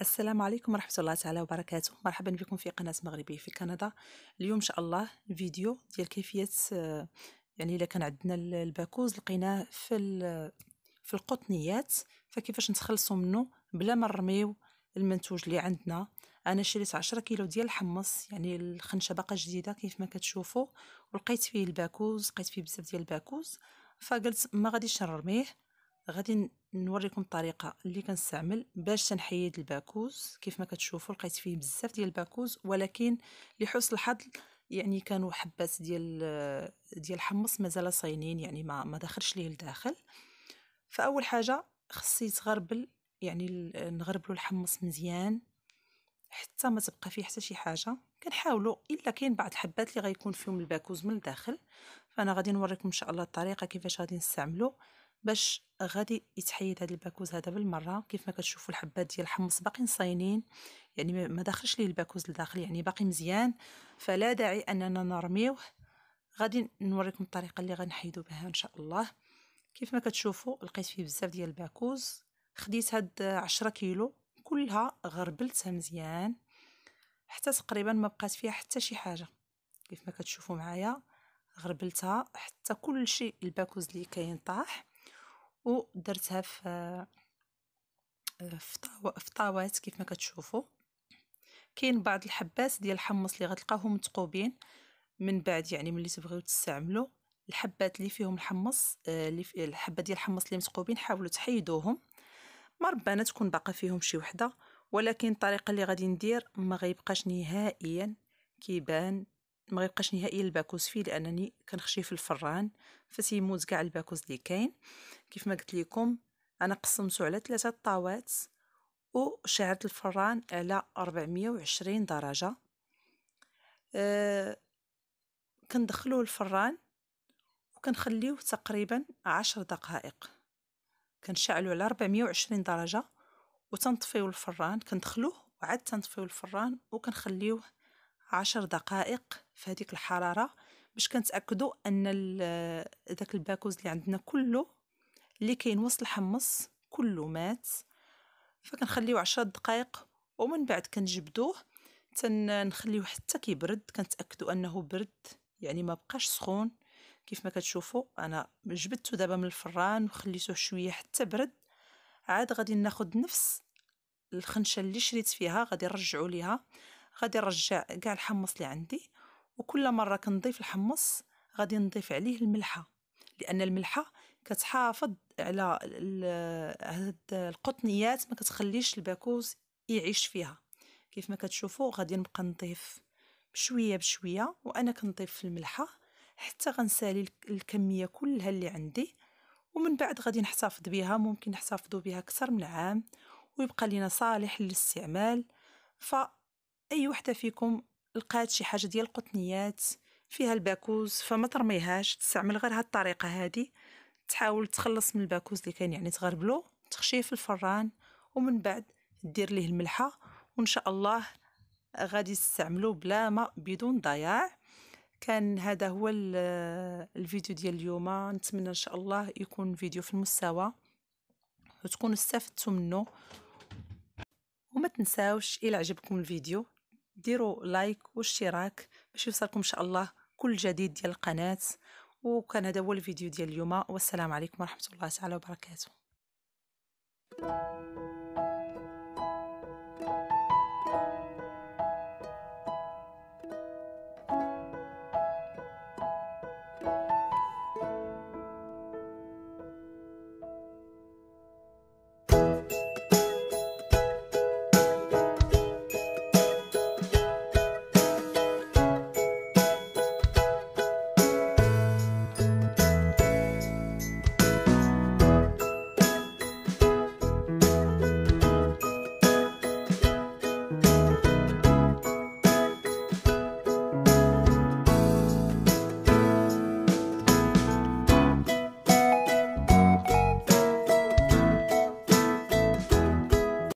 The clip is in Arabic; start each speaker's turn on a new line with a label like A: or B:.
A: السلام عليكم ورحمة الله تعالى وبركاته مرحبا بكم في قناة مغربي في كندا اليوم إن شاء الله فيديو ديال كيفية يعني إلا كان عندنا الباكوز لقيناه في في القطنيات فكيفاش نتخلصوا منه بلا ما نرميو المنتوج اللي عندنا انا شريت عشرة كيلو ديال الحمص يعني الخنشه باقا جديده كيف ما كتشوفوا ولقيت فيه الباكوز لقيت فيه بزاف ديال الباكوز فقلت ما غاديش نرميه غادي نوريكم الطريقه اللي كنستعمل باش تنحيد الباكوز كيف ما كتشوفوا لقيت فيه بزاف ديال الباكوز ولكن لحسن الحظ يعني كانوا حبات ديال ديال الحمص مازال صاينين يعني ما ما دخلش ليه لداخل فاول حاجه خصي تغربل يعني نغربلو الحمص مزيان حتى ما تبقى فيه حتى شي حاجه كنحاولوا الا كاين بعض الحبات اللي غيكون فيهم الباكوز من الداخل فانا غادي نوريكم ان شاء الله الطريقه كيفاش غادي نستعملو باش غادي يتحيد هذا الباكوز هذا بالمره كيف ما كتشوفوا الحبات ديال الحمص باقيين صاينين يعني ما داخلش ليه الباكوز لداخل يعني باقي مزيان فلا داعي اننا نرميوه غادي نوريكم الطريقه اللي غنحيدو بها ان شاء الله كيف ما كتشوفوا لقيت فيه بزاف ديال الباكوز خديت هاد 10 كيلو كلها غربلتها مزيان حتى تقريبا ما بقات فيها حتى شي حاجه كيف ما كتشوفوا معايا غربلتها حتى كل شيء الباكوز اللي كاين طاح ودرتها في في طاوات كيف ما كتشوفوا كاين بعض الحبات ديال الحمص اللي غتلقاهم مثقوبين من بعد يعني ملي تبغيو تستعملوا الحبات اللي فيهم الحمص آه، اللي في الحبه ديال الحمص اللي مثقوبين حاولوا تحيدوهم مربانه تكون باقا فيهم شي وحده ولكن الطريقه اللي غادي ندير ما غيبقاش نهائيا كيبان ما غيبقاش نهائيا الباكوس فيه لانني كنخشيه في الفران فتيموت كاع الباكوس اللي كاين كيف ما قلت لكم انا قسمته على ثلاثه طاوات وشعلت الفران على 420 درجه أه كندخلوه الفران وكنخليوه تقريبا 10 دقائق كنشعلو على 420 درجه وتنطفيو الفران كندخلوه وعاد تنطفيو الفران وكنخليوه عشر دقائق في هذيك الحراره باش كنتاكدوا ان داك آه، الباكوز اللي عندنا كله اللي كاين وسط الحمص كله مات فكنخليوه عشرة دقائق ومن بعد كنجبدوه تنخليوه حتى كيبرد كنتاكدوا انه برد يعني ما بقاش سخون كيف ما كتشوفوا انا جبدته دابا من الفران وخليته شويه حتى برد عاد غادي ناخذ نفس الخنشه اللي شريت فيها غادي نرجعوا ليها غادي نرجع كاع الحمص اللي عندي وكل مره كنضيف الحمص غادي نضيف عليه الملحه لان الملحه كتحافظ على هاد القطنيات ما كتخليش الباكوز يعيش فيها كيف ما كتشوفوا غادي نبقى نضيف بشويه بشويه وانا كنضيف الملحه حتى غنسالي الكميه كلها اللي عندي ومن بعد غادي نحتفظ بها ممكن نحتفظوا بها اكثر من عام ويبقى لينا صالح للاستعمال فاي وحده فيكم لقات شي حاجه ديال القطنيات فيها الباكوز فما ترميهاش تستعمل غير هاد الطريقه هذه تحاول تخلص من الباكوز اللي كان يعني تغربلو تخشيه في الفران ومن بعد دير ليه الملحه وان شاء الله غادي تستعملو بلا ما بدون ضياع كان هذا هو الفيديو ديال اليوم نتمنى ان شاء الله يكون فيديو في المستوى وتكونوا استفدتوا منه وما تنساوش الى عجبكم الفيديو ديروا لايك واشتراك باش يوصلكم ان شاء الله كل جديد ديال القناه وكان هذا هو الفيديو ديال اليوم والسلام عليكم ورحمه الله تعالى وبركاته